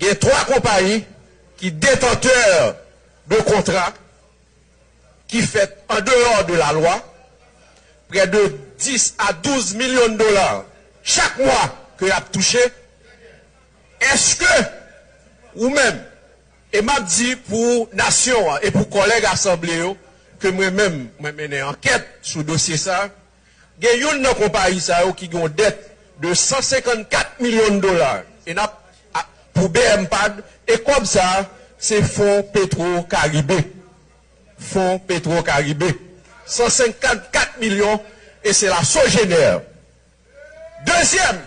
il y a trois compagnies qui détenteurs de contrats qui fait en dehors de la loi près de 10 à 12 millions de dollars chaque mois que a touché. Est-ce que ou même, et m'a dit pour nation et pour collègues assemblée que moi-même, moi mené enquête sur le dossier ça, il y a une compagnie qui a une dette de 154 millions de dollars et n'a pour BMPAD. Et comme ça, c'est Fonds Pétro-Caribé. Fonds Pétro-Caribé. 154 millions et c'est la Sogénère. Deuxième,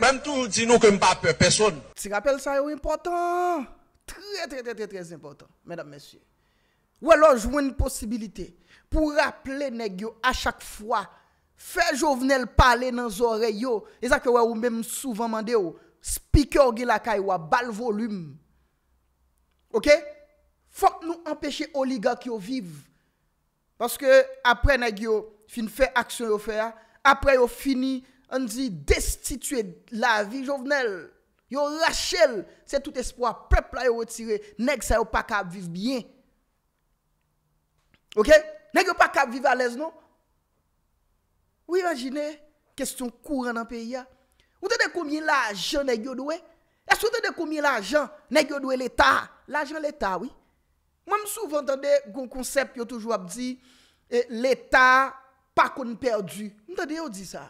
même tout dit nous que ne pas peur personne. Tu rappelles ça c'est important. Très, très, très, très, très important, mesdames, messieurs. Ou alors, jouer une possibilité pour rappeler à chaque fois. Faire Jovenel parler dans les oreilles. Et ça que vous même souvent demandé. Spiker gil akay wap bal volume. Ok? Fok nou empeshe oliga ki yo viv. Paske apre nag yo fin fe aksyon yo fe a, apre yo fini anzi destitue la vi jovenel. Yo lache l, se tout espo aprep la yo otire, nag sa yo pakab viv bien. Ok? Nag yo pakab viv alez non? Ou imagine, kestyon kouren nan peyi a, koumye la jen nè gyo dwe? E sou te de koumye la jen nè gyo dwe l'Etat? La jen l'Etat, oui. Mwa m sou vantande, goun konsep yo toujou ap di, l'Etat pa koni perdu. Mw tade yo di sa?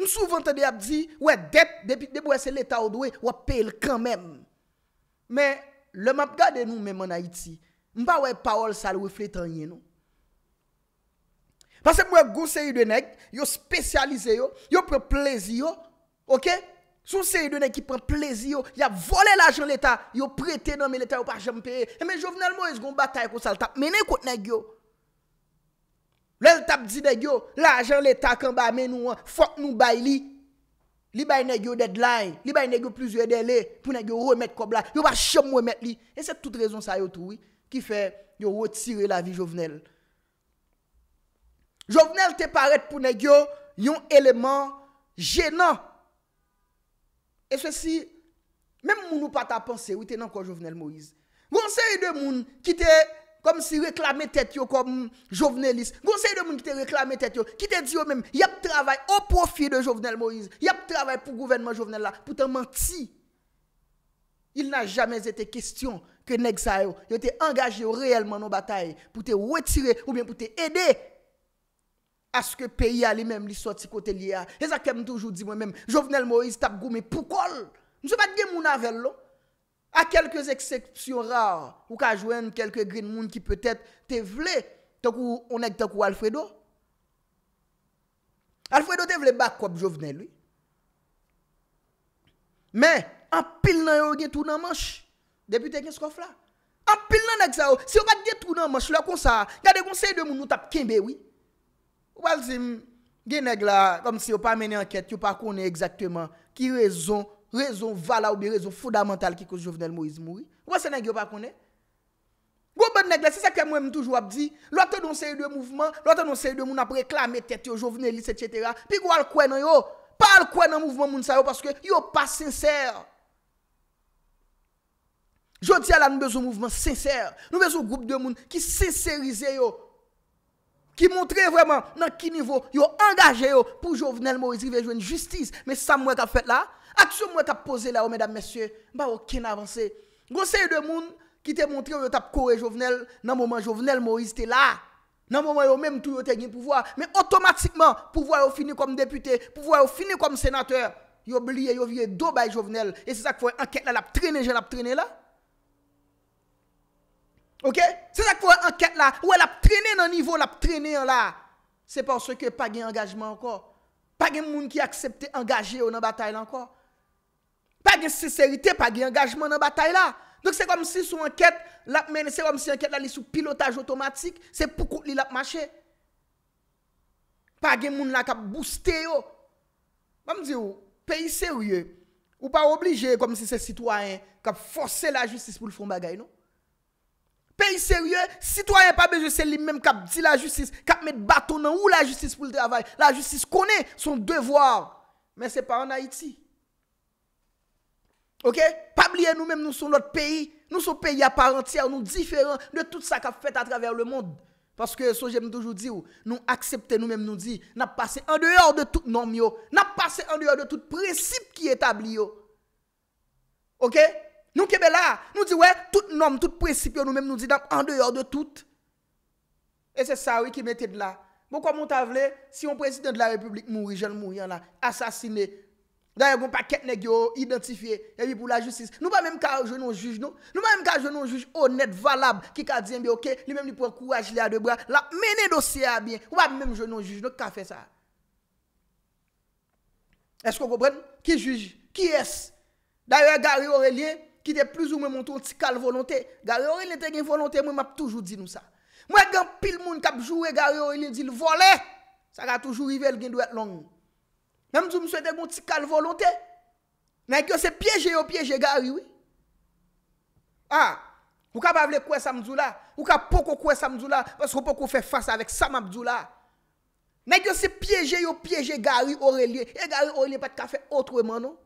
Mw sou vantande ap di, wè, det, debi debwese l'Etat ou dwe, wè pe l'kanmèm. Mè, lè m ap gade nou mèm an Haiti, mba wè paol sal wè flè tanye nou. Pase mwè goun se yu dwe nèk, yo spesyalize yo, yo pre plezi yo, Ok? Sou se yi de ne ki pren plezi yo, ya vole l'ajan l'Etat, yo prete nan me l'Etat yo pa jempeye. E men jovenel mo es gon batay kon sal tap, menen kon negyo. Lè l'tap di negyo, l'ajan l'Etat kon ba men nou, fok nou bay li. Li bay negyo deadline, li bay negyo plizye dele, pou negyo remet kobla, yo ba chem remet li. E se tout rezon sa yo troui, ki fe yo wotire la vi jovenel. Jovenel te paret pou negyo yon eleman jenant. Et ceci, même moun nous pas ta pensé, oui, t'es encore Jovenel Moïse. Conseil de moun qui te comme si réclamait tête comme Joveneliste. Conseil de moun qui te réclamé tête qui te dit yo même, y a travail au profit de Jovenel Moïse, y a travail pour gouvernement Jovenel là, pour te mentir. Il n'a jamais été question que nèg sa yo, yo engagé réellement nos bataille pour te retirer ou bien pour te aider Aske peyi a li menm li soti kote li a. E zakem toujou di mwen menm. Jovenel Moise tap gome poukol. Mse pat gen moun avel lo. A kelke exekpsyon rar. Ou ka jwen kelke grin moun ki petet te vle. Tonk ou onek tonk ou Alfredo. Alfredo te vle bak kwa pjouvenel li. Men, an pil nan yo gen tou nan manch. Depute gen skof la. An pil nan ek sa ou. Si yo pat gen tou nan manch la konsa. Gade konsey de moun nou tap kenbe wii. Ou alzim, gen neg la, kom si yo pa mene anket, yo pa kone exactement ki rezon, rezon vala ou bi rezon fondamental ki kous jovenel Moïse Mouri. Ou alzim, gen bon neg la, si sa ke mwen mwen toujou ap di, lwate non seri de mouvment, lwate non seri de moun ap reklame tete yo, jovenelis, et cetera, pi kou al kwenan yo, pa al kwenan mouvment moun sa yo, paske yo pa senser. Jotia la, nou bezou mouvment senser, nou bezou goup de moun ki senserize yo, Ki montre vwèman nan ki nivou yo angaje yo pou Jovenel Moriz rivejwen justice. Me sa mwen ka fèt la, akso mwen ka pose la yo, mèdam, mèsyè, ba wò ken avansè. Gose yon dè moun ki te montre yo yo tap kore Jovenel, nan mouman Jovenel Moriz te la. Nan mouman yo mèm tou yo te gwen pou vwa. Me otomatikman pou vwa yo fini kom deputè, pou vwa yo fini kom senatè. Yo blye, yo vye do bay Jovenel. E se sa kwen anket la, la ptrenè, je la ptrenè la. Ok? Se tak fwa anket la, ou el ap trene nan nivou, l ap trene an la, se panso ke pa gen engagement anko. Pa gen moun ki aksepte, engaje yo nan batay la anko. Pa gen seserite, pa gen engagement nan batay la. Dok se kom si sou anket, l ap mene, se kom si anket la li sou pilotaj otomatik, se poukout li l ap mache. Pa gen moun la kap booste yo. Ou, pa mdi yo, peyise ou ye, ou pa oblije, kom si se sitwaen, kap force la justice pou l fon bagay, nou? Peyi serye, sitwoyen pa beje sel li menm kap di la justis, kap met baton nan ou la justis pou l travay, la justis kone son devwar, men se pa an Haiti. Ok? Pabliye nou menm nou son lot peyi, nou son peyi a par antyar, nou diferan de tout sa kap fet a traver le mond, paske sou jem toujou di ou, nou aksepte nou menm nou di, nap pase an deyor de tout nom yo, nap pase an deyor de tout precipe ki etabli yo. Ok? Nou kebe la, nou di wè, tout nom, tout precipio, nou mèm nou di dam, en dehors de tout. E se sa wè ki mette d'la. Mou komon ta vle, si yon prezident de la republik mouri, jen mouri an la, asasine. Daya yon paket negyo, identifiye, yon bi pou la justice. Nou pa mèm ka jounon juj nou, nou pa mèm ka jounon juj honet, valab, ki ka di mbe eh ok, li mèm ni pou an kouaj li a de bra, la mène dosye a bie, ou pa mèm jounon juj nou, ki ka fè sa. Esko koubren? Ki juj? Ki es? Daya yon gari Orélie? Ki de plus ou mwen monton ti kal volonté. Gari Aurelie te gen volonté mwen map toujou di nou sa. Mwen gen pil moun kapjou e gari Aurelie di l'vole. Sa ka toujou rivel gen dwet long. Mwen mwen sou mwen sou ete mwen ti kal volonté. Nan ek yo se pyeje yo pyeje gari wè. Ha, mwen ka bavle kwe Sam Zoula. Mwen ka poko kwe Sam Zoula. Pwesko poko fè fase avèk Sam Abzoula. Nan ek yo se pyeje yo pyeje gari Aurelie. E gari Aurelie pat ka fè otwè man nou.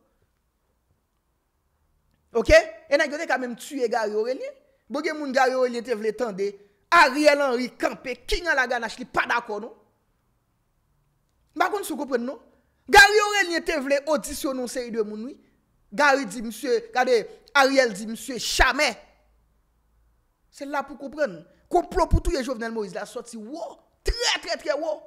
Ok, en a gyo de kamem tue Gary Aurelien, boge moun Gary Aurelien te vle tende, Ariel Henry kampe, kinyan la gana chli pa dako nou. Bakoun sou koupen nou, Gary Aurelien te vle odisyon nou seri de moun ou, Gary di msye, gade Ariel di msye, chame. Se la pou koupen, kouplo pou touye jovenel Moriz la soti, wou, tre tre tre wou.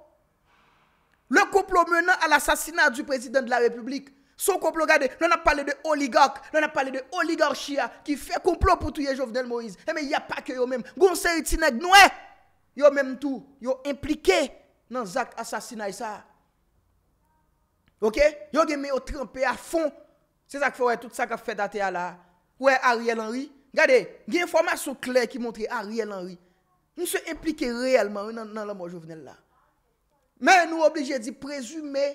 Le kouplo mena al asasina du prezident de la republik. Son konplo gade, nan ap pale de oligak, nan ap pale de oligarchia ki fe konplo pou tou ye jovenel Moïse. Eme, eh, ya pa ke yo menm. Gon se iti nag nou e, yo menm tou, yo implike nan zak asasina e sa. Ok? Yo gen me o trempe a fon. Se zak fwe, tout sak a fwe date a la. Ou e Ariel Henry. Gade, gen informasyon kler ki montre Ariel Henry. Nou se implike realman nan la mo jovenel la. Men nou oblige di prezume.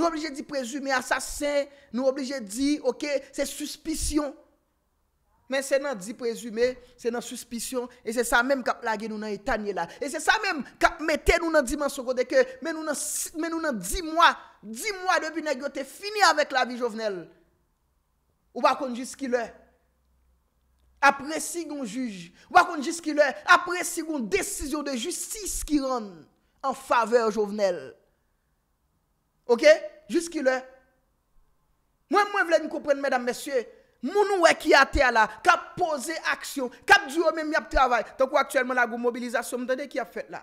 Nou oblije di prezume asasen, nou oblije di, ok, se suspisyon. Men se nan di prezume, se nan suspisyon, e se sa menm kap lage nou nan etanye la. E se sa menm kap mette nou nan di manso kodeke, men nou nan di mwa, di mwa debi nagyote, fini avèk la vi jovenel. Ou bakon jis ki lè? Apre si goun juj, ou bakon jis ki lè? Apre si goun desisyon de jutsis ki ron an faveur jovenel. Ok? Juski lè. Mwen mwen vle n koupren, mèdam, mèsyè, moun wè ki a tè la, kap pose aksyon, kap djou mè mè mè ap travay, tonk wak chèl mè la goun mobilizasyon, mwen dè ki ap fèt la.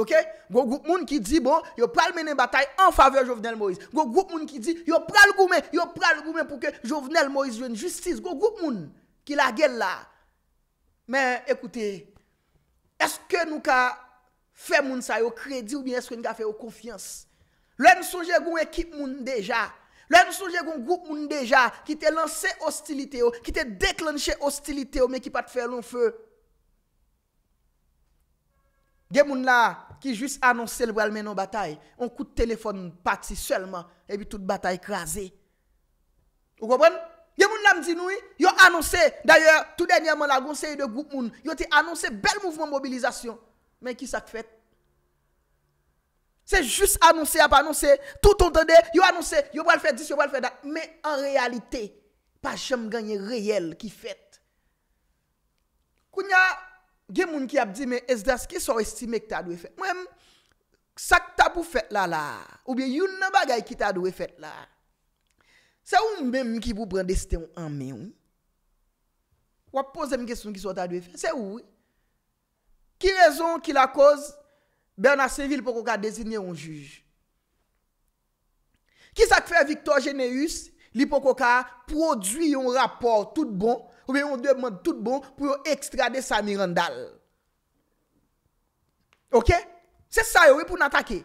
Ok? Goun goun moun ki di, bon, yo pral menen batay an fave jovenel Moïse. Goun goun moun ki di, yo pral goun mè, yo pral goun mè pou ke jovenel Moïse jwen justice. Goun goun moun ki la gel la. Mè, ekoute, eske nou ka fè moun sa yo kredi ou bine eske nou ka fè yo konf Lè n souje goun ekip moun deja, lè n souje goun goup moun deja ki te lansè ostilite yo, ki te deklansè ostilite yo men ki pat fè loun fè. Gè moun la ki jous anonsè l wèl men nou batay, on koute telefon, pati selman, e bi tout batay krasè. Ou gòpon? Gè moun la mzi nou, yo anonsè, d'ayèr, tout dènyè moun la gonsè yè de goup moun, yo te anonsè bel mouvment mobilizasyon, men ki sak fèt. Se jus anonsè ap anonsè, tout antonè, yo anonsè, yo pral fèd, dis yo pral fèd, mè an realitè, pa chèm ganyè reyèl ki fèt. Kou nya, gen moun ki ap di mè, es das, ki sou estime ki ta dwe fèt? Mwèm, sak tabou fèt la la, ou bè yon nan bagay ki ta dwe fèt la. Se ou mbèm ki bou pran destè yon anmè yon? Wap pose mwen kesyon ki sou ta dwe fèt, se ou? Ki rezon ki la koz? Ben a sevi li pou koka desine yon juj. Ki sak fe Victor Geneus, li pou koka produ yon rapor tout bon, pou yon deman tout bon, pou yon ekstrade Samir Andal. Ok? Se sa yo, yon pou natake.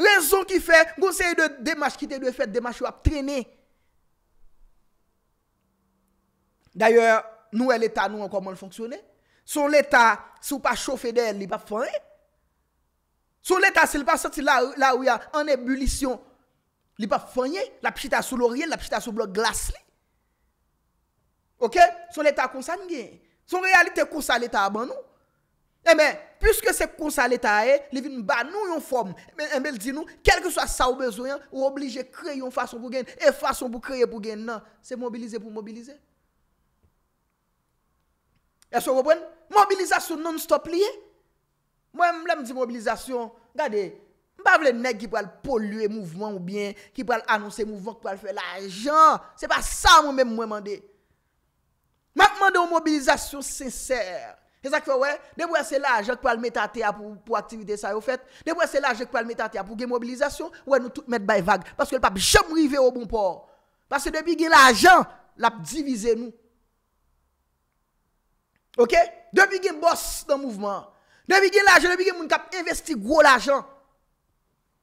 Lezon ki fe, goun se yon demas ki te dwe fete demas yon ap trene. D'ayor, nou e l'Etat nou an komon fonksyone. Son l'Etat sou pa cho fedel li pa fonye. Son leta se li pa soti la ou ya an ebulisyon, li pa fanyen, la pichita sou lorye, la pichita sou blok glas li. Ok? Son leta konsan gen. Son realite konsa leta aban nou. Emen, eh pwiske se konsa leta e, li vin ban nou yon form. Emen, eh el eh di nou, kelke swa sa ou bezoyan, ou oblige krey yon fason pou gen, e fason pou krey pou gen nan. Se mobilize pou mobilize. Eman, mobiliza sou non stop liye. Mwen mwen mwen di mobilizasyon. Gade. Mwen pa vle neg ki pou al polue mouvman ou bien. Ki pou al annonse mouvman. Ki pou al fwe la ajan. Se pa sa mwen mwen mwen mwende. Mwen mwende ou mobilizasyon sincer. E se sak fwe we. De pou ase la ajan. Ki pou al metatea pou aktivite sa yo fet. De pou ase la ajan. Ki pou al metatea pou ge mobilizasyon. Ou an nou tout met bay vag. Paske l pa bichem rive ou bon por. Paske debi gen la ajan. Lap divize nou. Ok. Debi gen mbos nan mouvman. Ne bi gen l ajan, ne bi gen moun kap investi gwo l ajan.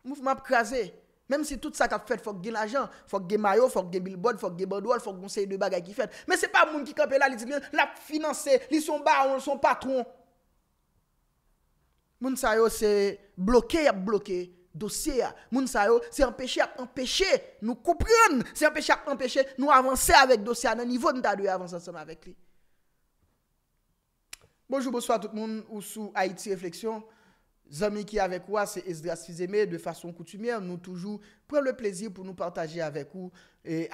Mou f map kaze. Menm si tout sa kap fet fok gen l ajan, fok gen mayo, fok gen billboard, fok gen boardwall, fok gonsenye de bagay ki fet. Men se pa moun ki kap elalit, l ap finanse, li son baron, son patron. Moun sa yo se bloke ap bloke, dosye ya. Moun sa yo se empeshe ap empeshe, nou koupren. Se empeshe ap empeshe, nou avanse avik dosye ane, nivou nou ta dwe avanse ane avik li. Bonjour, bonsoir tout moun ou sou Haiti Reflexion Zomik ki avek wase, es drastis eme, de fason koutumye Nou toujou pren le plezir pou nou partajye avek ou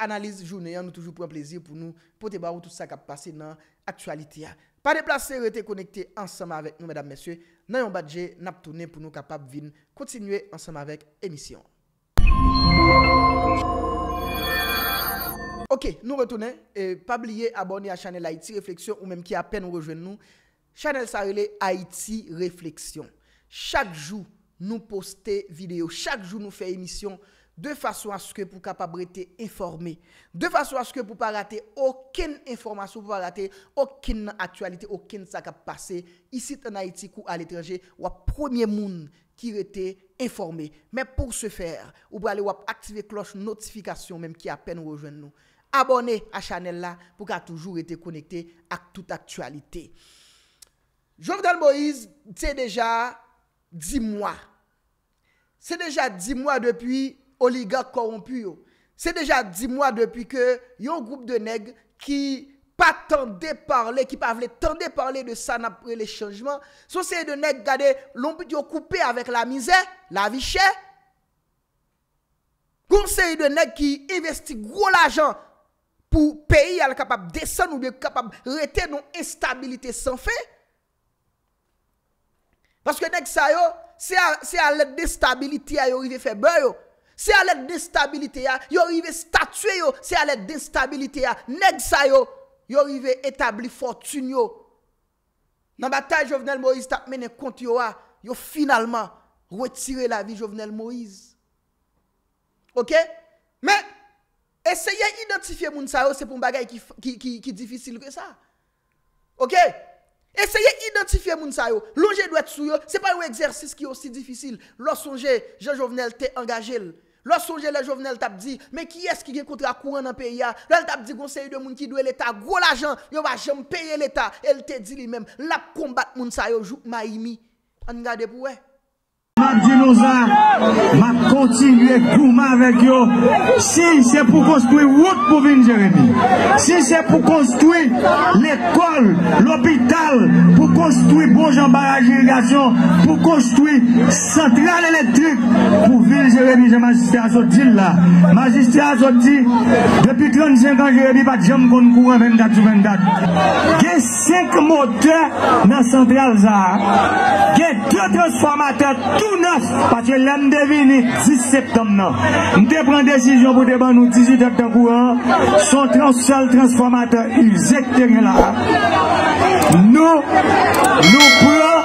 Analize jounen, nou toujou pren plezir pou nou Potebar ou tout sa kap pase nan aktualite ya Pari plase, rete konekte ansama avek nou medan mesye Nan yon badje, nap toune pou nou kapap vin Kontinue ansama avek emisyon Ok, nou retoune, pa bliye abone a chanel Haiti Reflexion Ou menm ki apen ou rejwen nou Chanel Sarile, Haiti Reflexion. Chak jou nou poste video, chak jou nou fe emisyon, de fason aske pou kapab rete informe. De fason aske pou pa rate okin informasyon, pou pa rate okin aktualite, okin sakap pase. Isi ten Haiti kou al etreje, wap premier moun ki rete informe. Men pou se fer, ou pou ale wap aktive kloche notifikasyon menm ki apen rejoen nou. Abone a Chanel la pou ka toujou rete konekte ak tout aktualite. Jordan Moïse, c'est déjà dix mois. C'est déjà dix mois depuis oliga corrompu yo. C'est déjà dix mois depuis que yon groupe de neg ki pa tende parler, ki pa vle tende parler de sa napre les changements, son seye de neg gade lombid yo koupe avèk la mizè, la vichè. Koun seye de neg ki investi gwo la jan pou peyi al kapab desen ou bi kapab rete nou instabilite san fey. Parce que nèg ça yo, c'est à, l'aide de stabilité yo à faire beurre C'est à l'aide de stabilité yo rive statuer yo, c'est à l'aide d'instabilité yo. Nèg ça yo, yo rive établi fortune yo. Dans bataille Jovenel Moïse tap mené contre yo, ah. yo finalement retirer la vie Jovenel Moïse. OK Mais essayez d'identifier moun sa yo, c'est pour un bagay qui qui, qui qui difficile que ça. OK Eseye identifiye moun sayo Longe dwe tsu yo Se pa yo egzersis ki yo si difisil Lo sonje, je jovenel te angaje Lo sonje le jovenel tap di Me ki eski ge kontra kouan an pe ya Le tap di gonseye de moun ki dwe l'Etat Gwo la jan, yo va jem peye l'Etat El te di li mem Lap kombat moun sayo Jouk ma imi Angade pou we Ma dinoza Ma kontin le kouman vek yo Si se pou konstoui wout pou vin jerebi Si se pou konstoui L'ekol, l'hobit Oh. Pou konstoui bonj ambaraj jirigasyon, pou konstoui sentral elektrik pou vil jerebi jen majistere asotil la. Majistere asotil, depi 35 an jerebi pati jem kon kouan 20 datu 20 datu. Ge 5 moteur nan sentral za, ge 2 transformateur tou 9 pati lendevi ni 10 septem nan. Mte pran desijon pou te ban nou 18 septem kouan, son transsel transformateur il zekten la. Nou prou,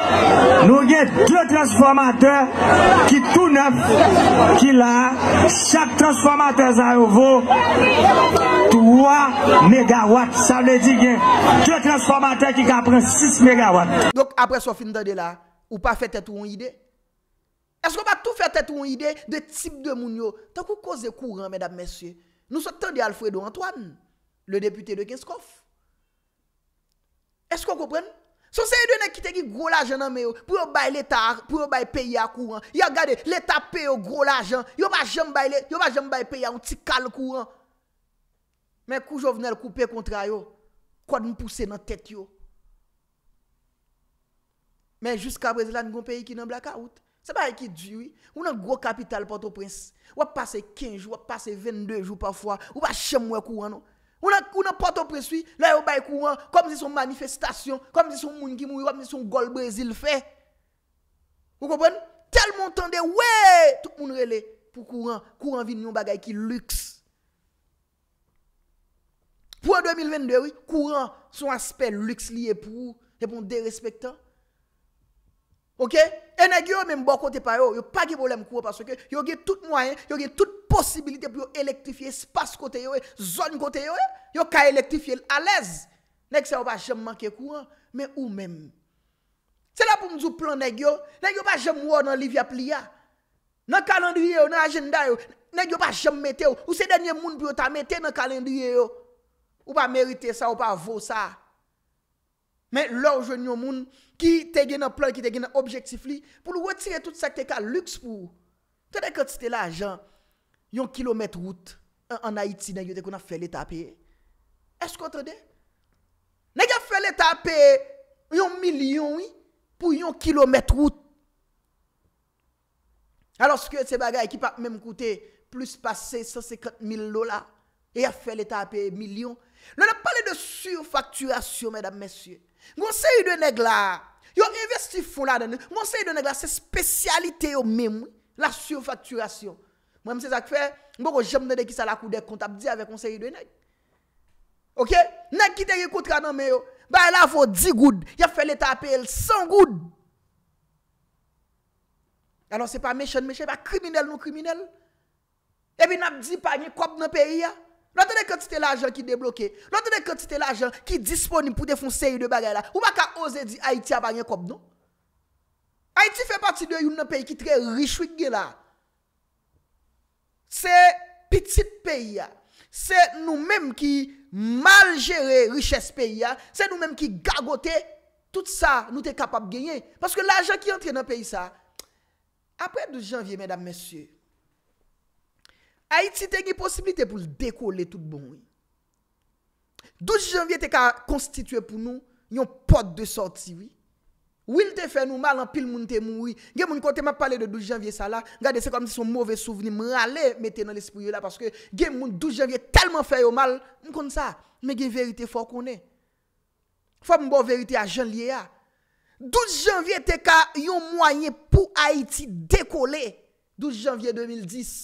nou gen dwe transformateur ki tou nev, ki la, chak transformateur zan rouvou, 3 megawatt, sa le di gen, dwe transformateur ki ka pren 6 megawatt. Dok apre so fin de de la, ou pa fe te tou yon ide? Esko pa tou fe te tou yon ide de tip de mounyo? Takou koze kouran, mèdap mèsyè, nou se te de Alfredo Antoine, le depute de Kinskof. Esko kou pren? Sou se yon dwenen ki te ki gwo la jen nan men yo, pou yon bay leta, pou yon bay peyi a kou an. Yon gade, leta peyo gwo la jen, yon ba jen bay peyi a un ti kal kou an. Men kou jovnel koupe kontra yo, kwa di mpouse nan tet yo. Men jusqu apre zlan gwo peyi ki nan blaka out. Se ba yon e ki diwi, yon nan gwo kapital pato prins. Wap pase 15, wap pase 22 jou pa fwa, wap pase chemwe kou an yo. Non? Ou nan pato preswi, la yo baye Kouran kom si son manifestasyon, kom si son moun ki moui wap, kom si son Gol Brazil fe. Ou kopon? Tel moun tende, wè, tout moun relè pou Kouran, Kouran vin yon bagay ki lux. Pou an 2022, Kouran, son aspe l'lux liye pou, sepon de respektan, E negyo menm bo kote pa yo, yo pa ge bolem kou, yo ge tout moyen, yo ge tout posibilite pou yo elektrifye, spas kote yo, e, zon kote yo, e, yo ka elektrifye l alèz. Negyo se yo pa jem manke kou, men ou menm. Se la pou mzou plan negyo, negyo pa jem wò nan livya pliya, nan kalenduyè yo, nan agenday yo, negyo pa jem metè yo, ou se denye moun pou yo ta metè nan kalenduyè yo, ou pa merite sa, ou pa vò sa. Men lò ou jwen yon moun, ki te gen nan plan, ki te gen nan objektif li, pou lou wetire tout sa ke te ka luks pou. Te dekote se te la jan, yon kilometre wout, an Haiti nan yote kon a fè le tapè, esk kontre de? Nèk a fè le tapè, yon milyon, oui, pou yon kilometre wout. Alors se kè se bagay ki pa mèm koute, plus passe 150 000 lola, e a fè le tapè milyon, e a fè le tapè milyon, Nou ne pale de surfakturasyon, mèdame, mèsyon. Mwen se yi de nek la, yo investifon la dene. Mwen se yi de nek la, se oh. spesyalite yo mèm, la surfakturasyon. Mwen mse zak fe, mwen go jemne de ki sa la kou dek kontap di avek mwen se yi de nek. Ok? Nèk ki te yi koutra nan mèyo, ba la vo di goud, ya fe leta apel san goud. Ano se pa mechon mechon, pa kriminel nou kriminel. Ebi nap di pa nye kop nan periya. Non tenè kwen ti te l'ajan ki deblokè? Non tenè kwen ti te l'ajan ki disponib pou defon seri de bagay la? Ou baka ose di Haiti a bagay kom non? Haiti fè pati de yon nan peyi ki tre rich wik gen la. Se petit peyi ya. Se nou menm ki mal jere riches peyi ya. Se nou menm ki gagote. Tout sa nou te kapab genye. Paske l'ajan ki entre nan peyi sa. Apre de janvye, mèdame, mèsyè. Haïti te gen posibilite pou l dekole tout bon wè. 12 janvye te ka konstituye pou nou yon pot de sorti wè. Wè l te fè nou mal an pil moun te mou wè. Gen moun kontè ma pale de 12 janvye sa la. Gade se konm si son mouvè souveni m rale metè nan l espri yo la. Paske gen moun 12 janvye telman fè yo mal. M kontè sa. Mè gen verite fò konè. Fò m bon verite a janvye ya. 12 janvye te ka yon mwanyè pou Haïti dekole 12 janvye 2010.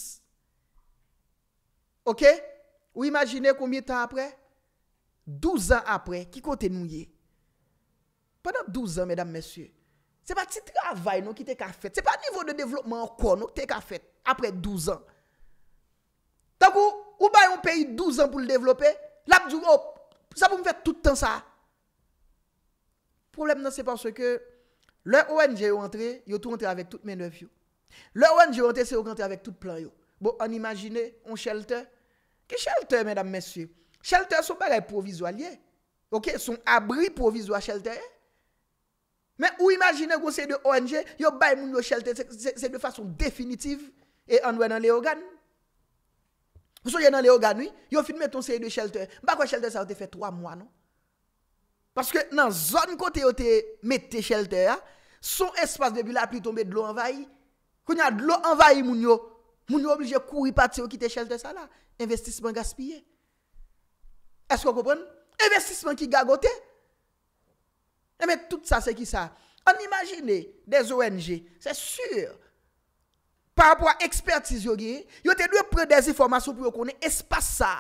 Ok? Ou imagine koumye tan apre? 12 an apre, ki kote nou ye? Pendan 12 an, mèdame, mèsyè. Se pa ti travay nou ki te ka fet. Se pa nivou de devlopman kon nou te ka fet apre 12 an. Tangou, ou bayon peyi 12 an pou l'devloppe? Labdjou, oh, sa pou mwè toutan sa? Problem nan se parce ke, le ONG yo antre, yo tou antre avèk tout mè devyo. Le ONG yo antre, se yo antre avèk tout plan yo. Bon, an imagine, an chelte, Ke cheltè, mèdam mèsyè? Cheltè sou bagay provizualye. Ok, sou abri provizual cheltè. Mè ou imagine kon se y de ONG, yo bay moun yo cheltè, se de fason definitiv, e anwen nan le ogan. Kou sou yen nan le ogan, yo finme ton se non? y de cheltè. Bakwa cheltè, sa wote fè 3 mwa, non? Paske nan zon kote wote mette cheltè, sou espas debi la pli tombe dlo envayi. Kou nyan dlo envayi moun yo, Moun yo oblije kouri pati yo ki te chelte sa la. Investissement gaspillé. Esko kopren? Investissement ki gagote. Eme eh tout sa se ki sa. An imagine des ONG. Se sur. Par apwa ekspertise yo ge. Yo te lue pre des informasyon pou yo kone. Espa sa.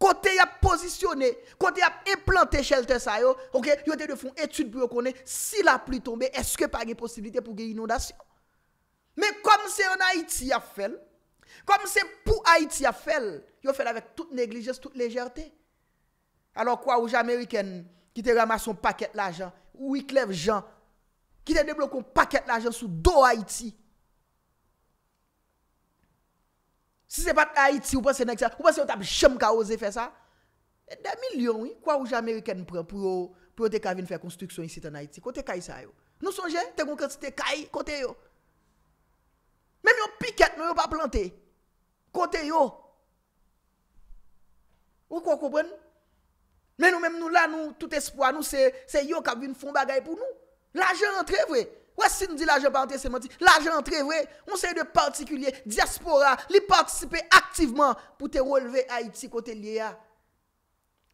Kote yap posisyone. Kote yap implante chelte sa yo. Yo te lue fon etude pou yo kone. Si la pli tombe, eske pa ge posibilite pou ge inondasyon. Me kom se yo na iti ya fel. Kom se pou Haiti a fèl, yo fèl avèk tout neglijès, tout lejèrtè. Alors kwa ouj Ameriken ki te ramas son pakèt l'ajan, ou i klev jan, ki te deblokon pakèt l'ajan sou do Haiti. Si se pat Haiti, ou pa se neglijès, ou pa se yo tap chèm ka ose fè sa, e de milyon, kwa ouj Ameriken pou yo te kavine fè konstruksyon yon site nan Haiti. Kote kaj sa yo. Nou sonje, te gon kensi te kaj kote yo. Mèm yo pikèt nou yo pa plantè. Kote yo. Ou kwa koupre nou? Men nou men nou la nou tout espwa nou se yo ka bin foun bagay pou nou. L'agent tre vwe. Wè si nou di l'agent pante sementi? L'agent tre vwe. Moun se yon de partikulye, diaspora, li partisipe aktiveman pou te woleve Haiti kote liye ya.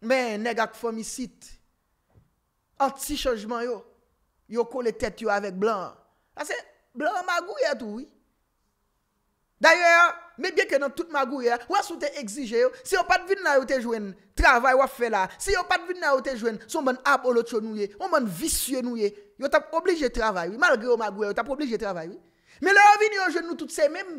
Men negak fomisit. Anti chanjman yo. Yo kone tete yo avek blan. A se blan magou ya tou yi. Darye, me byen ke nan tout magouye, wans ou te exige bon bon yo, si yo pat vin nan yo te jwen, travay wap fe la, si yo pat vin nan yo te jwen, son man ap on lot yo nouye, on man visye nouye, yo tap oblije travay, malgre yo magouye, yo tap oblije travay. Me le yo vin yo jwen nou tout se men,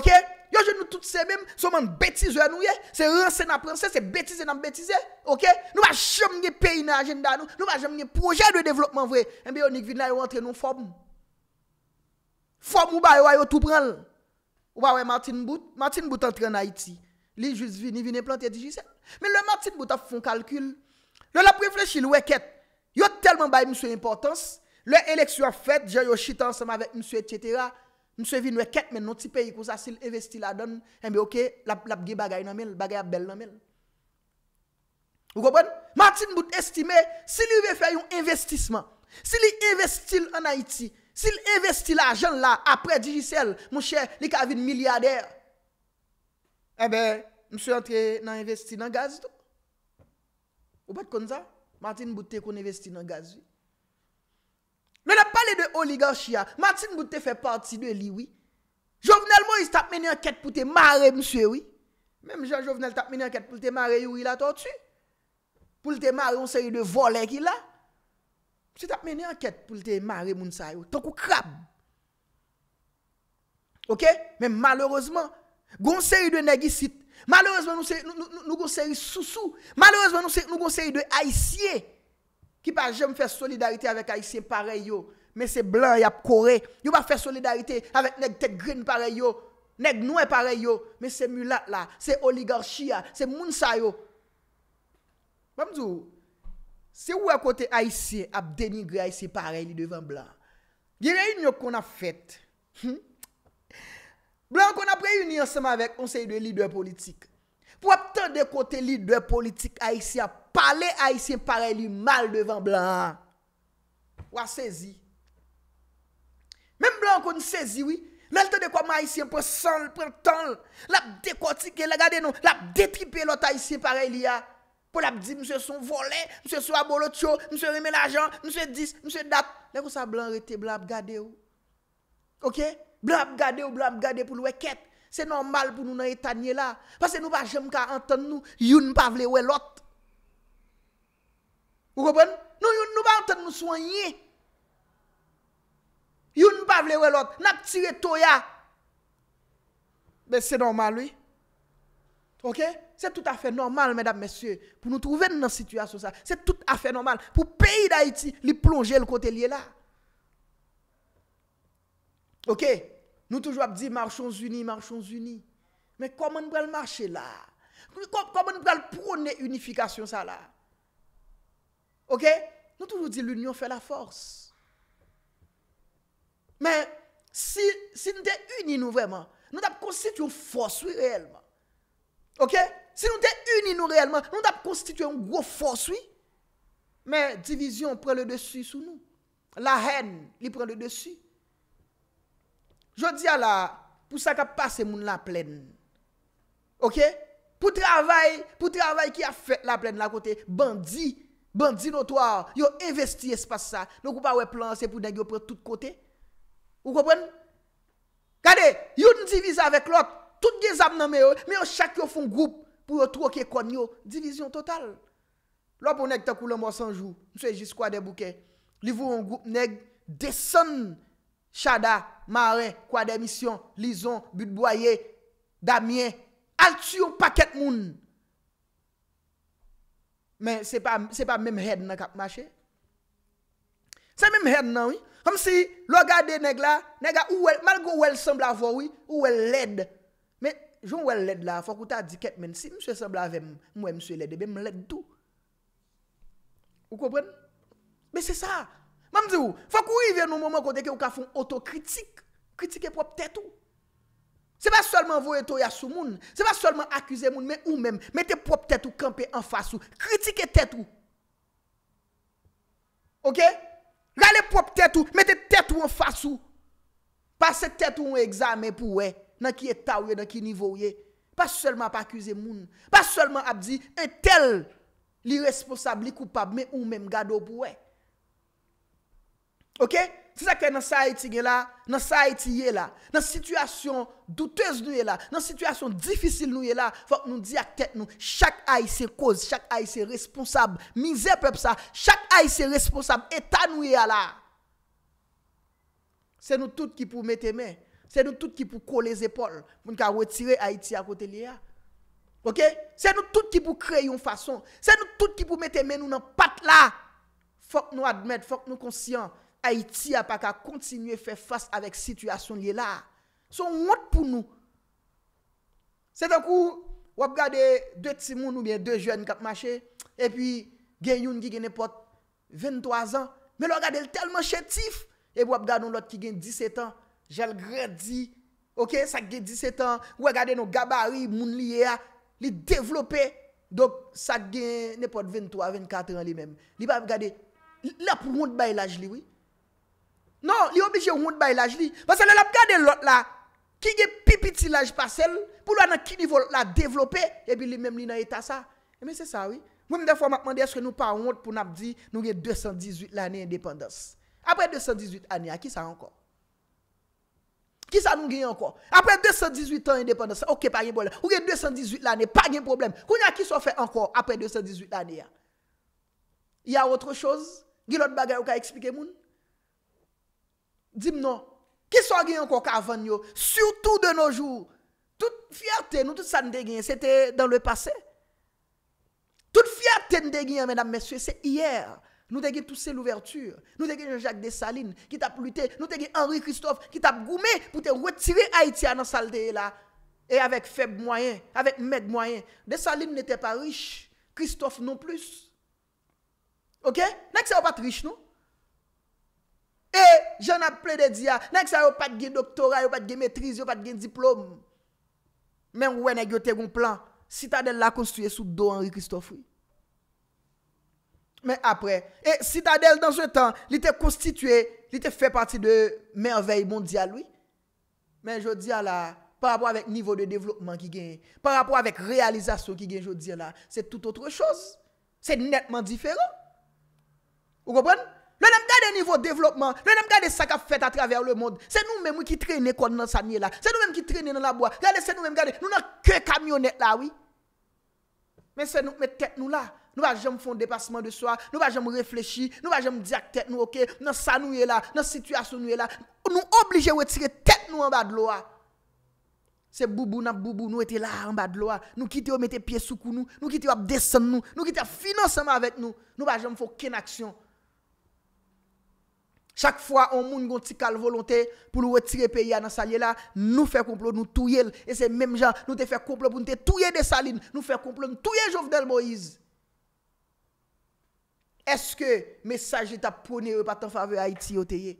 ok, yo jwen nou tout se men, son man betize nouye, se rase nan prese, se betize nan betize, ok, nou va jom nye pey na agenda nou, nou va jom nye proje de devlopman vwe, enbe eh yo nik vin nan yo antre nou formou. Fwa mou ba yo yo tou pral. Ou ba we Martin Bout. Martin Bout entre en Haïti. Li juz vini, vini planti eti jizè. Men le Martin Bout af fon kalkül. Yo non, la preflèche eh il wè kèt. Yo telman bay mswe importans. Le eleksyon fèt. Je yo chitan seman wè mswe etc. Mswe vini wè kèt men. Non ti peyi kou sa sil investi la don. Enbe ok. Lap ge bagay nan men. Bagay ap bel nan men. Ou kopon? Martin Bout estime. Si li ve fè yon investisman. Si li investi en Haïti. S'il investi la jen la apre Digicel, moun chè, li ka avin milyader. Ebe, eh mswe entre nan investi nan gazi tou. Ou bat konza? Martin Boutet kon investi nan gazi. Non ap pale de oligarchia. Martin Boutet fe parti de liwi. Jovenel Moïse tap meni an ket pou te mare mswe wii. Mem jen jovenel tap meni an ket pou te mare yuwi la tou tsu. Pou te mare yuvi de volen ki la. Se tap meni anket pou lte mare moun sayo. Ton kou krab. Ok? Men malerozman. Gon seri de negi sit. Malerozman nou gon seri sousou. Malerozman nou gon seri de aisyen. Ki pa jem fè solidarite avèk aisyen pare yo. Men se blan yap kore. Yo pa fè solidarite avèk neg te grin pare yo. Neg nou e pare yo. Men se mulat la. Se oligarchia. Se moun sayo. Mamzou. Moun sayo. Se ou a kote Aisyen ap denigre Aisyen pareli devan blan. Di reynyon kon a fet. Hmm? Blan kon ap reynyon seman vek konsey de lidwe politik. Po ap ten de kote lidwe politik Aisyen, pale Aisyen pareli mal devan blan. Ou a sezi. Men blan kon sezi, oui. Men te de kome Aisyen pre son, pre ton. La ap dekotike, la gade nou. La ap detripe lot Aisyen pareli ya. Pol ap di msè son volè, msè swa bolot yo, msè remè la jan, msè dis, msè dat. Nè kousa blan rete, blan ap gade yo. Ok? Blan ap gade yo, blan ap gade pou lwe ket. Se normal pou nou nan etanye la. Pase nou pa jem ka anten nou, youn pa vle welot. Ou kopon? Nou youn nou pa anten nou soynye. Youn pa vle welot. Nap tire to ya. Be se normal wey. OK C'est tout à fait normal mesdames messieurs pour nous trouver dans cette situation ça. C'est tout à fait normal pour le pays d'Haïti, plonger le côté lié là. OK Nous toujours dit marchons unis, marchons unis. Mais comment nous le marcher là Comment nous le prôner unification ça là OK Nous toujours dit l'union fait la force. Mais si si nous unis nous vraiment, nous avons constitué une force réellement. Ok? Si nou te uni nou realman, nou tap konstituye yon gwo fòs wè. Mè, divizyon pren le desu sou nou. La hèn li pren le desu. Jò di ala, pou sa ka pase moun la plèn. Ok? Pou travay, pou travay ki a fè la plèn la kote, bandi, bandi notwa, yo investi espasa. Nou kou pa wè planse pou denge yo pren tout kote. Ou kopwen? Gade, yon divisa avè klòk. Sout gen zam nan mè yo, mè yo chak yo foun goup pou yo tro ke konyo. Divizyon total. Lò pou neg te koule mò sanjou, msè jis kwa de bouke. Livou yon goup neg, deson, chada, mare, kwa de misyon, lison, butbwaye, damyen, alti yon paket moun. Mè se pa mèm hèd nan kap mache. Se mèm hèd nan wè. Ham si logade neg la, nega ou wèl, malgo ou wèl sembl avò wè, ou wèl lede. Joun wè lèd la, fòk wè ta di kèt men si, msè semblè avè mwen msè lèd e bè m lèd dù. Ou kòpren? Mè sè sa. Mè m zi wè, fòk wè vè nou mòmò kòdè ki wè ka foun otokritik, kritike pop tèt ou. Se pa solman vò eto yasou moun, se pa solman akuse moun, mè ou mèm, mette pop tèt ou kampe an fass ou, kritike tèt ou. Ok? Gale pop tèt ou, mette tèt ou an fass ou. Pase tèt ou an egzame pou wè. Nan ki etawye, nan ki nivouye Pas selman pa akuse moun Pas selman ap di Etel li responsable, li koupab Me ou men gado pou we Ok? Si sa kwen nan sa eti gen la Nan sa eti ye la Nan situasyon doutez nou ye la Nan situasyon difisil nou ye la Fok nou di ak tet nou Chak ay se koz, chak ay se responsable Minze pep sa Chak ay se responsable Eta nou ye la Se nou tout ki pou mette men Se nou tout ki pou kou les epol, moun ka wetire Haiti a kote li ya. Ok? Se nou tout ki pou krey yon fason. Se nou tout ki pou mette men nou nan pat la. Fok nou admit, fok nou konsyon. Haiti a pa ka kontinye fè fas avèk situasyon li la. Son wot pou nou. Se ton kou wap gade 2 timoun nou biye 2 jwen kat mache. E pi gen yon ki gen epot 23 an. Me lò gade lè telman chetif. E wap gade yon lot ki gen 17 an. jel gredi, ok, sak gen 17 an, wè gade nou gaba wè, moun li e a, li devlope, dok sak gen, ne pot 23, 24 an li men, li pa m gade, lè pou moun bay laj li, wè? Non, li obije moun bay laj li, basa lè la m gade lot la, ki gen pipiti laj pasel, pou lò nan ki nivou la devlope, e bi li men li nan eta sa, e mi se sa wè, moun m defo m apmande, eske nou pa moun pou nap di, nou gen 218 l'anè independens, apre 218 anè, aki sa ankon, Qui ça nous gagne encore Après 218 ans d'indépendance, ok, pas de problème. Ou 218 l'année, pas de problème. Qu'on a qui soit fait encore après 218 l'année Il hein? y a autre chose Qui autre bagaille qui a expliquer Dis-moi non. Qui soit gagne encore avant nous Surtout de nos jours. Toute fierté, nous, tout ça gagné, c'était dans le passé. Toute fierté nous gagné, mesdames, messieurs, c'est hier. Nou te gen tout se l'ouverture, nou te gen Jacques Dessalines ki tap lute, nou te gen Henri Christophe ki tap goume pou te wetire Haïtia nan saldeye la. E avek feb mwayen, avek med mwayen, Dessalines ne te pa riche, Christophe non plus. Ok, nan ki se yo pat riche nou? E, eh, jen ap ple de diya, nan ki se yo pat gen doktora, yo pat gen metrize, yo pat gen diplome. Men wène yo te goun plan, si ta de la konstuyè sou do Henri Christophe ou. Men apre, e si tade l dan se tan, li te konstituye, li te fe parti de merveil mondial, oui. Men jodi a la, pa rapor avek nivou de devlopman ki gen, pa rapor avek realizasyon ki gen jodi a la, se tout otre chos. Se netman diferon. Ou kopren? Le nem gade nivou devlopman, le nem gade sakap fete atraver le mond. Se nou men mou ki trene kon nan sanye la. Se nou men ki trene nan la boya. Se nou men gade, nou nan ke kamyonet la, oui. Men se nou, men tete nou la. Nous ne jamais faire un dépassement de soi, nous ne jamais réfléchir, nous ne jamais dire tête nous OK, dans ça nous est là, dans situation nous est là. Nous obligés de retirer tête nous en bas de l'eau. C'est boubou n'a boubou nous était là en bas de l'eau. Nous quittons mettre pieds sous nous, nous quittons descendre nous, nous quittons financer avec nous. Nous ne jamais faire aucune action. Chaque fois, on monde gon ti kal volonté pour nous retirer pays dans là, nous fait complot, nous touyer. Et c'est même gens, nous te fait complot pour nous touyer des salines, nous fait complot, nous tuer Jovenel Moïse. Eske mesaje ta pone yo patan fave Haiti yo teye?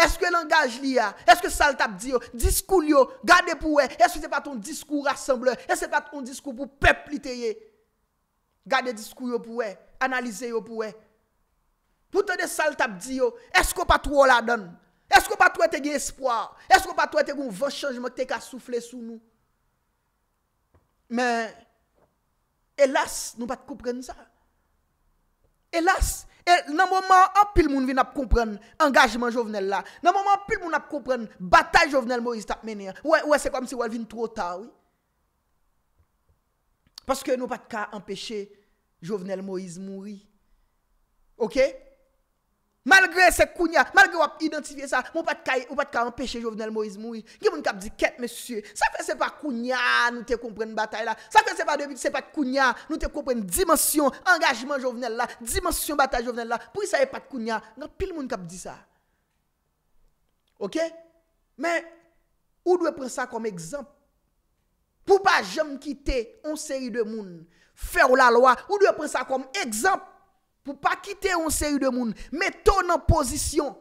Eske langaj li ya? Eske sal tap di yo? Disku li yo? Gade pou we? Eske se paton disku rassemble? Eske se paton disku pou pepli teye? Gade disku yo pou we? Analize yo pou we? Poutan de sal tap di yo? Eske patou wola dan? Eske patou ete gen espoir? Eske patou ete gen vans chanjman ki te ka souffle sou nou? Men, elas nou pat koupren sa. Hélas, et dans le moment en pile moun vin comprendre engagement Jovenel là. Dans le moment pile moun ap comprendre bataille Jovenel Moïse t'a mené. Ouais ouais, c'est comme si elle venait trop tard, oui. Parce que nous pas de cas empêcher Jovenel Moïse mourir. OK Malgre se kounya, malgre wap identifiye sa, moun pat ka empeshe jovenel Moïse Moui, ki moun kap di ket mesye, sa fe se pa kounya, nou te kompren batay la, sa fe se pa devite se pa kounya, nou te kompren dimensyon, engajman jovenel la, dimensyon batay jovenel la, pou yi sa e pat kounya, nan pil moun kap di sa. Ok? Men, ou dwe pren sa kom ekzamp? Pou pa jem kite, on seri de moun, fer la loa, ou dwe pren sa kom ekzamp? pou pa kite yon se yon de moun, metou nan pozisyon,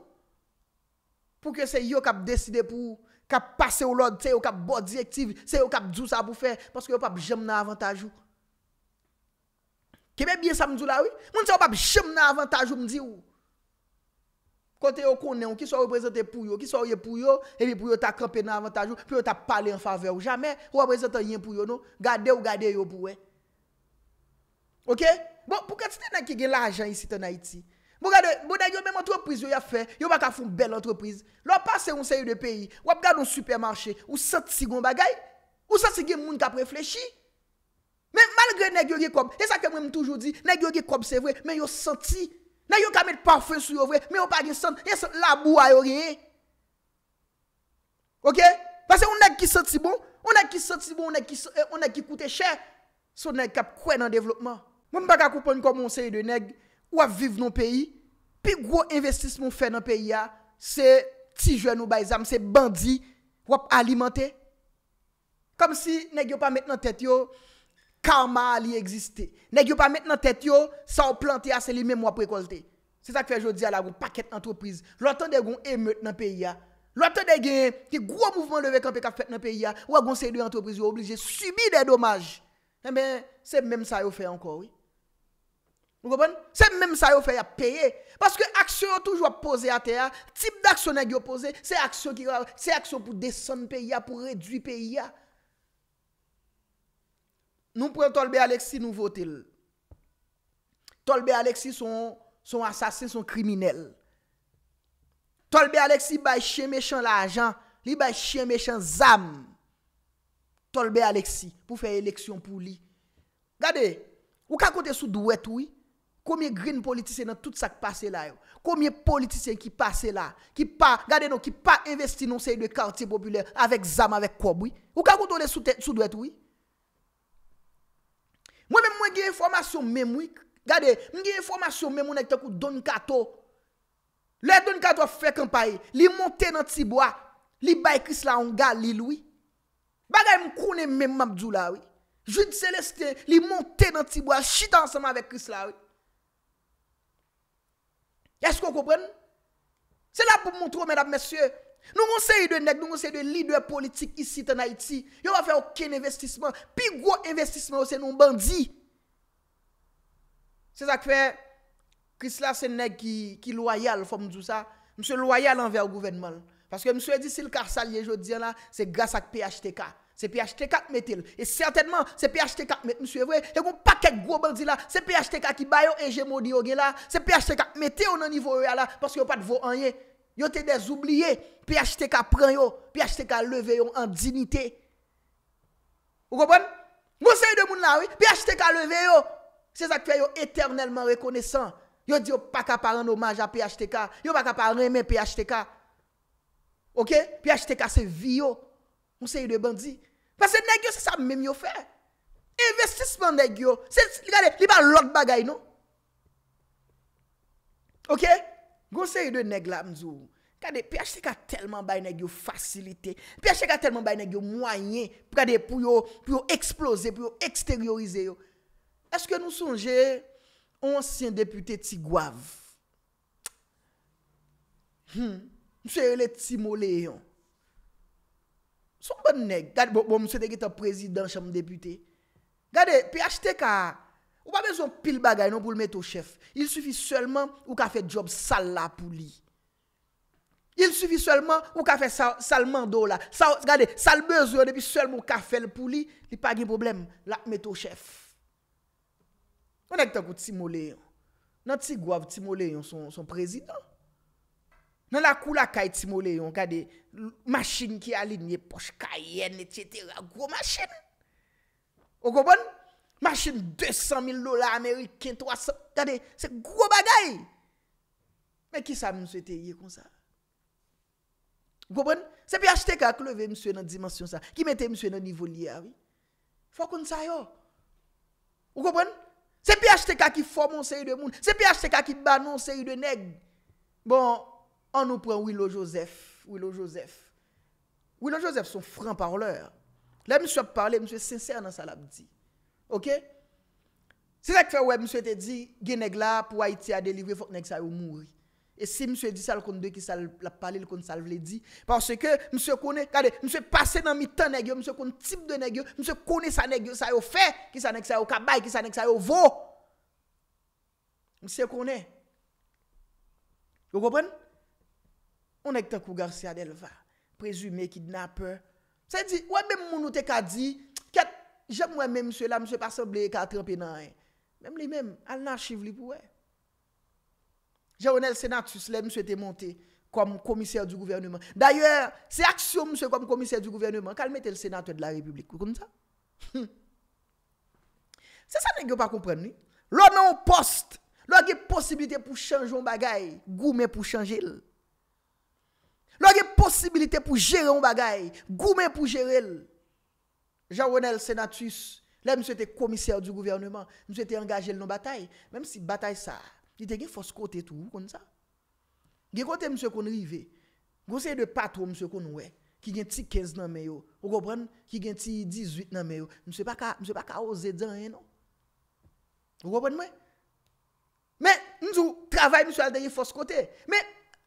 pou ke se yon kap deside pou, kap pase yon log, se yon kap bot direktiv, se yon kap djou sa pou fe, paske yon pap jem nan avantajou. Keme biye sa mdjou la ou, moun se yon pap jem nan avantajou mdjou. Kote yon konen, ki sou a reprezenten pou yon, ki sou a yon pou yon, e li pou yon ta krepe nan avantajou, pou yon ta pale yon fave ou, jamen ou reprezenten yon pou yon nou, gade ou gade yon pou we. Ok? Bon, pou katite nan ki gen la ajan isi te na iti Bon gade, bon nan yo menm entreprise yo ya fe Yo baka foun bel entreprise Lo pa se yon seri de peyi Wap gade yon supermarche Ou santi si goun bagay Ou santi gen moun kap reflechi Men malgre nan yo ge kob E sa ke mwen m toujou di Nan yo ge kob se vwe Men yo santi Nan yo ka met parfum sou yo vwe Men yo pa gen santi E se la mou a yore Ok? Pase yon nan ki santi bon Yon nan ki santi bon Yon nan eh, ki koute chè So nan kap kwen nan devlopman Mwen pa ka koupon kon moun seye de neg, wap viv nou peyi, pi gwo investis moun fe nan peyi ya, se ti jwen nou bayzam, se bandi, wap alimante. Kom si neg yo pa met nan tete yo, karma ali existe. Neg yo pa met nan tete yo, sa ou plante a se li mèm wap prekozite. Se sa kfe jodi ala goun paket antopriz, lwatan de goun emeut nan peyi ya. Lwatan de gen, ki gwo mouvman leve kanpe ka fet nan peyi ya, wap goun seye de antopriz yo oblije, subi de domaj. Emen, eh se mèm sa yo fe anko wè. Se mèm sa yo fè ya pèye. Paske aksyon yo toujwa pose a tè ya. Tip d'aksyonè gyo pose. Se aksyon pou deson pè ya, pou redwi pè ya. Nou pren Tolbe Alexi nou votè lè. Tolbe Alexi son asasin, son kriminel. Tolbe Alexi bay chè mechè l'ajan. Li bay chè mechè zan. Tolbe Alexi pou fè eleksyon pou li. Gade, ou ka kote sou dwet wè? Komiye green politisyen nan tout sa ki pase la yo? Komiye politisyen ki pase la? Ki pa, gade nou, ki pa investi nan se yi de kante populer avèk zama, avèk kob wè? Ou ka kou dole sou dwet wè? Mwen mwen gen yon formasyon mèm wè? Gade, mwen gen yon formasyon mèm wè mwen ekte kou Don Kato? Le Don Kato fèk an pa yi? Li monte nan tibwa? Li bay Kris la an gà li lwè? Bagay mkounen mèm mabdjou la wè? Jou di seleste, li monte nan tibwa chita ansama avèk Kris la wè? Esko koupren? Se la pou moun tro mèdap mèsyè. Nou moun se yi dwe neg, nou moun se yi dwe lidwe politik isi tan Haiti. Yo va fè okèn investisman. Pi gwo investisman wè se nou bandi. Se sak fè, kris la se neg ki loyal fòm djou sa. Mse loyal anve al gouvenman. Paske mse yi di si l karsal ye jò diyan la, se gas ak PHTK. Se PHTK metil. E certainman, se PHTK met, mswe vwe, e kon pa kek gwo baldi la, se PHTK ki bayo e jemodi yo gen la, se PHTK meti yo nan nivou ya la, pask yo pat vwo anye. Yo te dez oubliye, PHTK pren yo, PHTK leve yo an dinite. Ou kopon? Mwose yi de moun la, oui? PHTK leve yo. Se zaktwe yo eternelman rekonesan. Yo di yo pa kapal an omaj a PHTK. Yo pa kapal an eme PHTK. Ok? PHTK se vi yo. Gon se yi de bandi. Pase negyo se sa mèm yo fè. Investisman negyo. Se li gade, li pa lòk bagay nou. Ok? Gon se yi de negla mzou. Kade piache se ka telman bay negyo facilite. Piache se ka telman bay negyo mwanyen. Pade pou yo, pou yo eksplose, pou yo eksteryorize yo. Eske nou sonje, onsin depute ti gwav. Mse yi le ti molè yon. Son bon neg? Gade, bon, bon msye te git an prezident chanm depute. Gade, pi achete ka. Ou pa bezon pil bagay non pou l meto chef. Il sufi selman ou ka fe job sal la pou li. Il sufi selman ou ka fe salman do la. Gade, sal bezon ou sepi selman ou ka fe l pou li. Li pa gen problem la meto chef. Mwen ek ten kou timole yon. Nan ti gwa pou timole yon son prezident. nan la kou la kay timole yon, kade, masin ki alin, nye poch, kayen, et cetera, gwo masin, o gobon, masin 200.000 lola Ameriken, 300.000, kade, se gwo bagay, men ki sa mswe teye kon sa, gobon, se pi achete ka kleve mswe nan dimasyon sa, ki mette mswe nan nivou liyari, ah fwa kon sa yo, oh. o gobon, se pi achete ka ki formon se yi de moun, se pi achete ka ki banon se yi de neg, bon, on nous prend Willow Joseph. Willow Joseph. Willow Joseph, son franc parleur. Là, monsieur a parlé, monsieur est sincère dans sa dit. OK? C'est ça que fait, ouais, monsieur te dit, là, pour Haïti a délivré, faut que nèg ça mourir. Et si monsieur dit ça, le compte de qui ça l'a parlé, le compte ça le dit. Parce que monsieur connaît, regardez, monsieur passé dans mi-temps nèg monsieur connaît type de nèg monsieur connaît ça nèg ça yo fait, qui ça nèg ça yo kabay, qui ça nèg ça yo M. Monsieur connaît. Vous comprenez? On ek te kougar si Adelva, prezume ki dnape. Se di, wè mèm moun ou te ka di, ket jèm wè mèm msè la msè passemble ki a trempi nan yè. Mèm li mèm, al nan chiv li pou wè. Jèm wèm el senatus, lè msè te montè kom komisèr du gouvernement. D'ayèr, se aksyon msè kom komisèr du gouvernement, kalmè tel senatou de la republikou, kon sa. Se sa nèk yo pa koupèn nou, lò nan post, lò gè posibilite pou chanjoun bagay, gou mè pou chanjil. Possibilité pour gérer un bagaille. Goumé pour gérer. Jean-Ronel Senatus, là, monsieur était commissaire du gouvernement, monsieur était engagé dans la bataille. Même si bataille ça, il était force côté tout, comme ça. Il côté monsieur qu'on arrive. Conseil de patron monsieur qu'on ouais qui gen ti 15 nan men Vous comprenez Qui gen ti 18 nan mais... yo. Monsieur pas pas ka oser dire rien non. Vous comprenez moi Mais nous travaillons, monsieur à force côté. Mais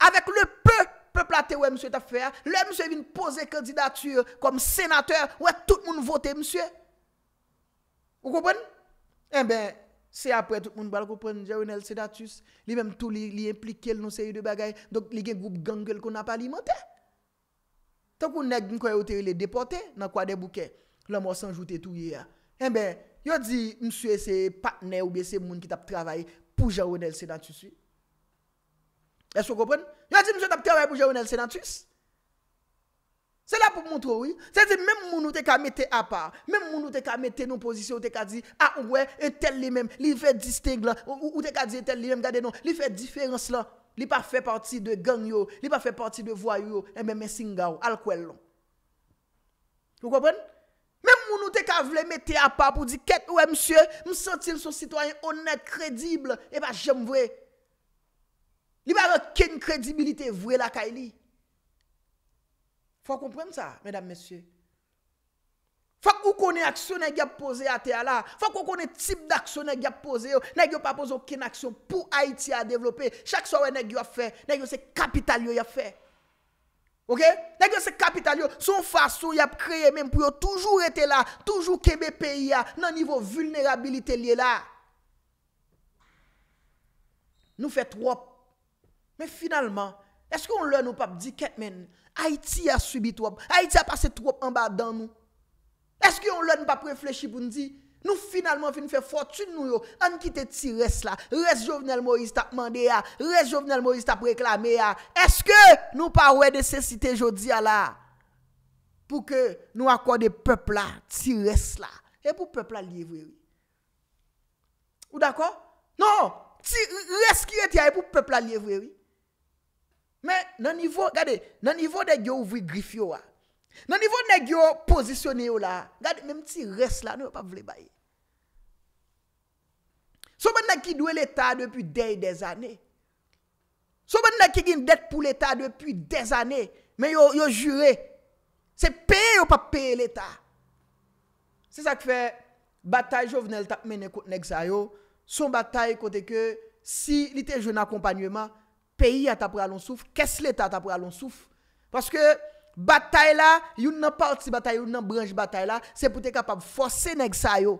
avec le peu Plate wè msè ta fè a, lè msè vin pose kandidatür kom senatè, wè tout moun vote msè. Ou koupen? En bè, se apre tout moun bale koupen Jaronel Senatus, li mèm tou li implike l nou seri de bagay, donk li gen group gangel kon apalimentè. Tonk ou neg mkoyotè li depote, nan kwa de bouke, lè mò sanjoute tou ye a. En bè, yo di msè se patne ou bè se moun ki tap travay pou Jaronel Senatus wè. Est-ce que vous comprenez avez dit monsieur avez pour Jovenel Senatus. C'est là pour montrer oui. C'est à dire même si nous avons mis à part, même moun nous te mettre nos positions, qui avons dit ah ouais, et tel lui même, il fait distingue ou, dit tel lui même, regardez non, il fait différence là. Il pas fait partie de gang il il pas fait partie de voyou et même singa, singao, al Vous comprenez Même moun nous te ka mettre à part pour dire qu'est ouais monsieur, me sentir son citoyen honnête, crédible et pas j'aime vrai. Li ba re ken kredibilite vwe la kay li? Fwa kompren sa, medan mesye? Fwa kou kone aksyon negy ap pose a te ala? Fwa kou kone tip d'aksyon negy ap pose yo? Negy yo pa pose okin aksyon pou Haiti a devlope? Chak sowe negy yo a fe? Negy yo se kapital yo yo fe? Ok? Negy yo se kapital yo? Son faso yo ap kreye menm pou yo toujou ete la? Toujou kebe peyi ya nan nivou vulnerabilite li e la? Nou fet wop. Men finalman, eske yon lè nou pap di ket men, Haiti a subi trop, Haiti a pase trop an ba dan nou. Eske yon lè nou pap reflechi pou nou di, nou finalman fin fè fòrtune nou yo, an kite ti res la, res Jovenel Moïse tap mande ya, res Jovenel Moïse tap reklame ya, eske nou pa wè desesite jodi ya la, pou ke nou akwade pepla ti res la, e pou pepla liyevwe yi. Ou d'akwa? Non, ti res kire ti a, e pou pepla liyevwe yi. Men nan nivou, gade, nan nivou dek yo ouvri ah. grif yo a. Nan nivou dek yo posisyone yo la. Gade, men mti res la nou pa vle baye. Soman nan ki dwe l'Etat depi dey dez ane. Soman nan ki gin det pou l'Etat depi dez ane. Men yo jure. Se peye ou pa peye l'Etat. Se sa kfe, batay jo vne l'ta men nek zayo. Son batay kote ke si li te joun akompanyema. Peyi a ta pralonsouf, kes l'Etat ta pralonsouf? Paske batay la, yon nan part si batay la, yon nan branj batay la, se pou te kapab fose neg sa yo.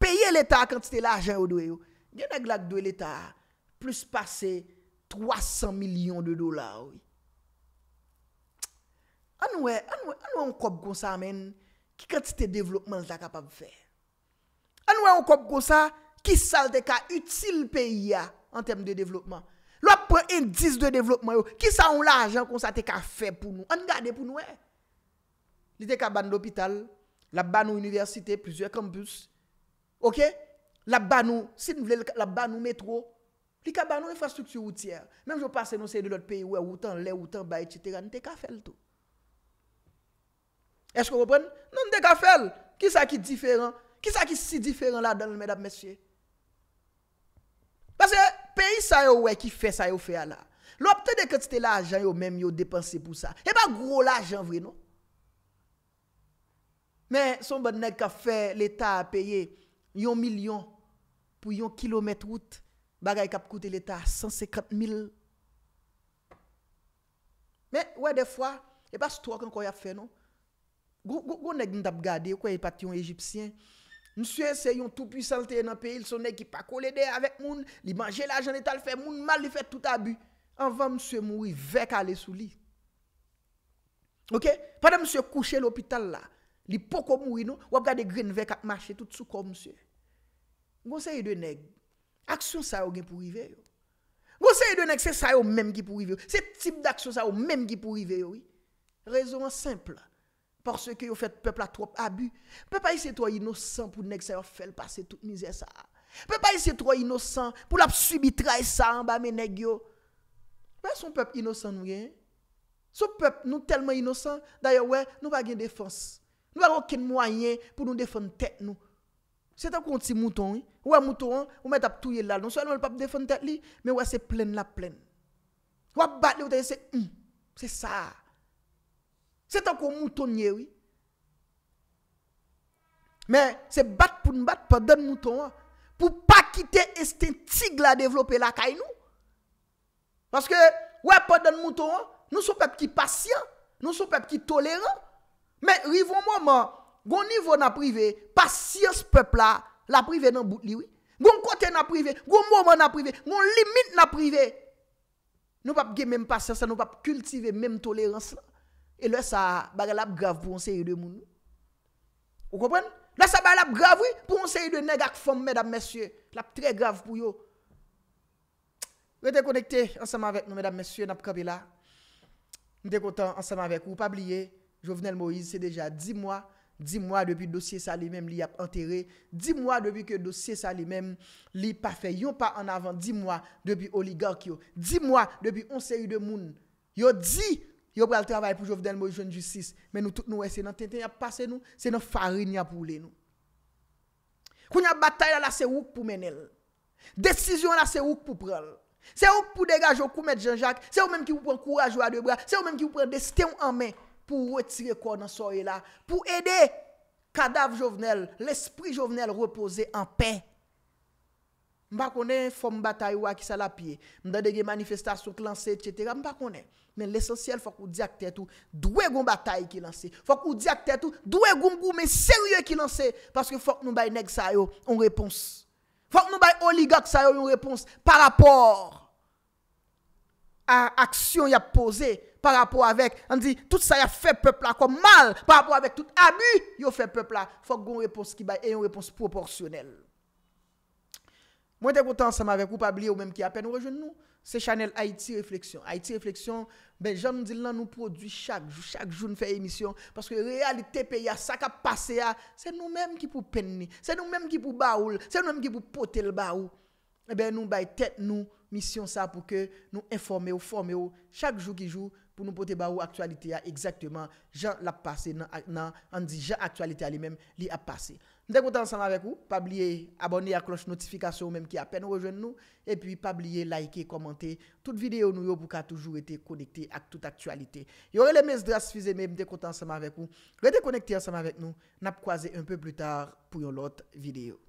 Peye l'Etat kante te la ajen yo doye yo. Dye neg lak doye l'Etat, plus pase 300 milyon de dola woy. An wè, an wè, an wè an kop kon sa men, ki kante te devlopman la kapab fè. An wè an kop kon sa, ki salte ka util peyi ya, an tem de devlopman. indice de développement, qui ça on l'argent qu'on ça te fait pour nous On garde pour nous. Hein? les était cabanes l'hôpital, la banne université, plusieurs campus. OK La banne si nous voulez la banne métro, les cabanes infrastructure routière. Même je passe c'est de l'autre pays où autant lait, autant bail etc. nous ka fait tout. Est-ce que vous comprenez Non, te ka fait. Qui ça qui est différent Qui ça qui est si différent là dans mesdames messieurs sa yo wè ki fè sa yo fè a la. Lò ap tè de kè t'è la ajan yo mèm yo dépensè pou sa. E pa gro la ajan vè nou. Mè, son bèd nèk kè fè l'Etat a pèyè yon milyon pou yon kilometre wout bagay kè ap koute l'Etat, 150 mil. Mè, wè de fwa, e pa s'tou akon kòy ap fè nou. Non? Gò nèk nèk ap gade, yon kòy patyon egipsyen, Mse se yon tou pwisante nan pe, il son nek ki pa kolede avèk moun, li manje la jan etal fè, moun mal li fè tout abu. Anvan mse moui, vek ale sou li. Ok? Pwede mse kouche l'opital la, li poko moui nou, wap gade gren vek ap mache tout sou kou mse. Gon se yon de neg, aksyon sa yo gen pou rive yo. Gon se yon de neg, se sa yo menm ki pou rive yo. Se tip d'aksyon sa yo menm ki pou rive yo. Rezonan simple la. Por se ke yo fet pep la trop abu. Pepe a yi se tro inosan pou nek sa yo fèl pase tout mizè sa. Pepe a yi se tro inosan pou lap subi trai sa anba menèk yo. Wè son pep inosan nou gen? Son pep nou telman inosan, dayo wè nou wè gen defans. Nou wè roken mwanyen pou nou defan tek nou. Se te konti mouton, wè mouton, wè tap touye lal. Non se anon lè pep defan tek li, men wè se plen la plen. Wè bat li wè te se un. Hmm, se sa a. Sè tan kon mouton nye wè. Mè, sè bat pou n'bat, pa dan mouton wè. Pou pa kite estentig la devlopè la kay nou. Paske, wè pa dan mouton wè, nou sou pep ki pasyen, nou sou pep ki toleran. Mè, rivon mouman, goun nivou na prive, pasyen s'pep la, la prive nan bout li wè. Goun kote na prive, goun mouman na prive, goun limit na prive. Nou pap ge men pasyen sa, nou pap kultive men tolerans la. E lè sa bagal ap grav pou onseye de moun. Ou kompren? Lè sa bagal ap grav, oui, pou onseye de negak fom, mèdame, mèsye. Lap tre grav pou yo. Ou te konekte ansame avèk, nou mèdame, mèsye, nap kapè la. Ou te kontan ansame avèk, ou pa bliye. Jovenel Moïse, se deja di mwa, di mwa, depi dosye sa li mèm li ap enterè. Di mwa, depi ke dosye sa li mèm li pa fè. Yo pa an avan, di mwa, depi oligark yo. Di mwa, depi onseye de moun. Yo pral travay pou jovenel mwen joun ju 6, men nou tout nou wè se nan tenten ya pase nou, se nan farin ya pou lè nou. Koun ya batay la la se wouk pou menel. Desisyon la se wouk pou pral. Se wouk pou degaj ou koumèd Jean-Jacques, se woumèm ki wou pral kouraj ou adwebra, se woumèm ki wou pral desten ou anmen, pou wè tire kon nan soye la, pou edè kadav jovenel, l'esprit jovenel repose en pey. Mpa konen fò mbata ywa ki sa la pie Mda degye manifestasyon ki lanse Mpa konen Men l'esensyel fò kou diaktey tou Dwe goun bataye ki lanse Fò kou diaktey tou Dwe goun goun men serye ki lanse Paske fò k nou bay neg sa yo Yon repons Fò k nou bay oligak sa yo Yon repons Par apor A aksyon ya pose Par apor avek An di tout sa ya fe pepla Kom mal Par apor avek tout Ami yo fe pepla Fò k nou bay repons ki bay e Yon repons proporsyonel Mwen te kontan seman vek ou pabli ou menm ki apen, ou rejoun nou, se chanel Haiti Reflexion. Haiti Reflexion, ben jan nou di lan nou prodwi chak jou, chak jou nou fe emisyon, paske realite pe ya, sa ka pase ya, se nou menm ki pou penne ni, se nou menm ki pou baoul, se nou menm ki pou pote l barou. E eh ben nou bay tet nou, misyon sa pou ke nou informe ou forme ou, chak jou ki jou, pou nou pote barou aktualite ya, exactement, jan la pase nan, nan di jan aktualite a li menm, li a pase. Dès que ensemble avec vous, pas oublier abonner à la cloche notification même qui à peine rejoint nous et puis pas oublier liker, commenter toute vidéo nous pour toujours été connecté à toute actualité. aurait les mêmes dras fizé même dès ensemble avec vous, restez connecté ensemble avec nous, n'a croisé un peu plus tard pour une autre vidéo.